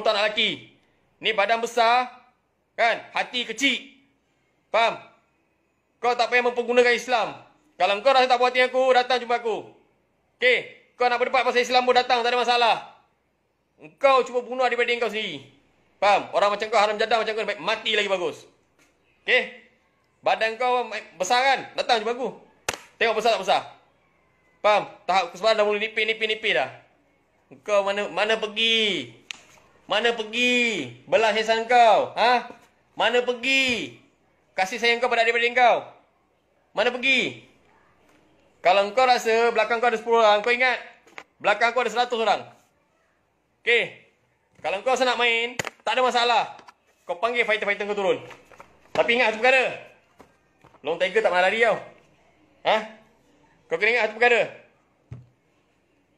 kalau tak nak laki. Ni badan besar, kan? Hati kecil. Faham? Kau tak payah mempergunakan Islam. Kalau kau rasa tak puas hati aku, datang jumpa aku. Okey, kau nak berdebat pasal Islam pun datang, tak ada masalah. Kau cuba bunuh adik beradik kau sendiri. Faham? Orang macam kau haram jadah macam kau, mati lagi bagus. Okey? Badan kau besar kan? Datang jumpa aku. Tengok besar tak besar. Faham? Tahap kesempatan dah mula nipi-nipi-nipi dah. Kau mana mana pergi? Mana pergi? Belah hisan kau. Ha? Mana pergi? Kasih sayang kau pada adik-adik kau. Mana pergi? Kalau kau rasa belakang kau ada 10 orang, kau ingat? Belakang kau ada 100 orang. Okey. Kalau kau rasa nak main, tak ada masalah. Kau panggil fighter-fighter kau turun. Tapi ingat satu perkara. Long Tiger tak pernah lari tau. Ha? Kau kena ingat satu perkara.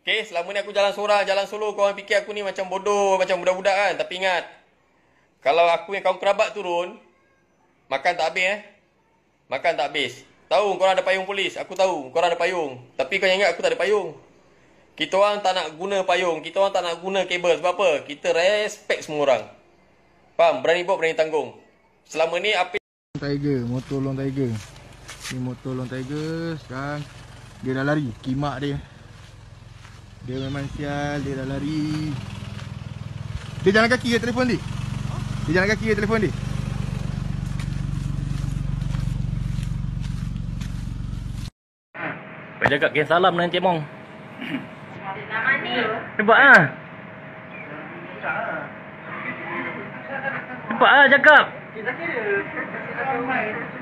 Okay, selama ni aku jalan sorang, jalan solo, korang fikir aku ni macam bodoh, macam budak-budak kan. Tapi ingat, kalau aku yang kau kerabat turun, makan tak habis eh. Makan tak habis. Tahu korang ada payung polis, aku tahu korang ada payung. Tapi kau ingat aku tak ada payung. Kita orang tak nak guna payung, kita orang tak nak guna kabel. Sebab apa? Kita respect semua orang. Faham? Berani buat, berani tanggung. Selama ni api... Tiger, motor long tiger. Ni motor long tiger, sekarang dia dah lari. Kimak dia. Dia memang sial, dia dah lari Dia jalan kaki ke telefon dia? Dia jalan kaki ke telefon dia? Kau jaga kain salam nanti mong Nama ni Nampak lah Nampak lah cakap Kita kira Kita